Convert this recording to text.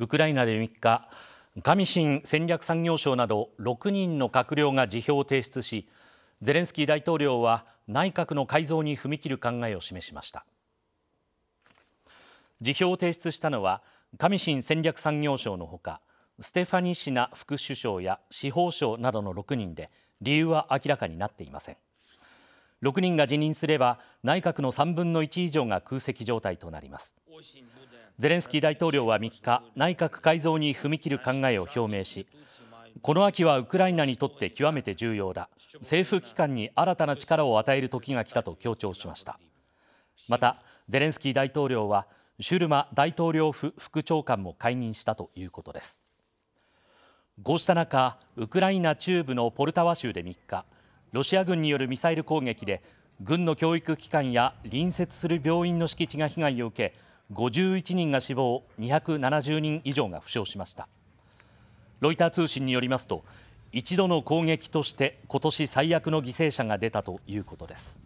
ウクライナで3日上新戦略産業省など6人の閣僚が辞表を提出しゼレンスキー大統領は内閣の改造に踏み切る考えを示しました辞表を提出したのは上新戦略産業省のほかステファニシナ副首相や司法省などの6人で理由は明らかになっていません6人が辞任すれば内閣の3分の1以上が空席状態となりますゼレンスキー大統領は3日内閣改造に踏み切る考えを表明しこの秋はウクライナにとって極めて重要だ政府機関に新たな力を与える時が来たと強調しましたまたゼレンスキー大統領はシュルマ大統領府副長官も解任したということですこうした中ウクライナ中部のポルタワ州で3日ロシア軍によるミサイル攻撃で軍の教育機関や隣接する病院の敷地が被害を受け51人が死亡270人以上が負傷しましたロイター通信によりますと一度の攻撃として今年最悪の犠牲者が出たということです